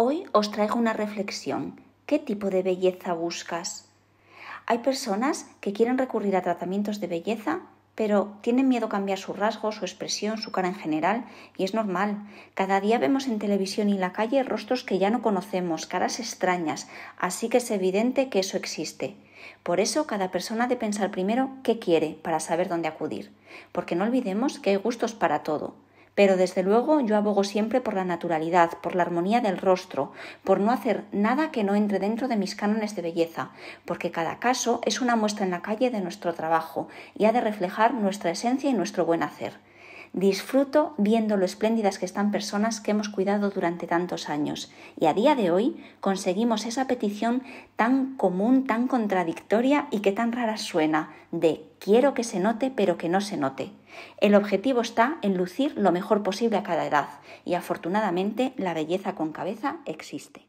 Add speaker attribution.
Speaker 1: Hoy os traigo una reflexión. ¿Qué tipo de belleza buscas? Hay personas que quieren recurrir a tratamientos de belleza, pero tienen miedo a cambiar su rasgo, su expresión, su cara en general, y es normal. Cada día vemos en televisión y en la calle rostros que ya no conocemos, caras extrañas, así que es evidente que eso existe. Por eso cada persona ha de pensar primero qué quiere para saber dónde acudir, porque no olvidemos que hay gustos para todo. Pero desde luego yo abogo siempre por la naturalidad, por la armonía del rostro, por no hacer nada que no entre dentro de mis cánones de belleza, porque cada caso es una muestra en la calle de nuestro trabajo y ha de reflejar nuestra esencia y nuestro buen hacer. Disfruto viendo lo espléndidas que están personas que hemos cuidado durante tantos años y a día de hoy conseguimos esa petición tan común, tan contradictoria y que tan rara suena de quiero que se note pero que no se note. El objetivo está en lucir lo mejor posible a cada edad y afortunadamente la belleza con cabeza existe.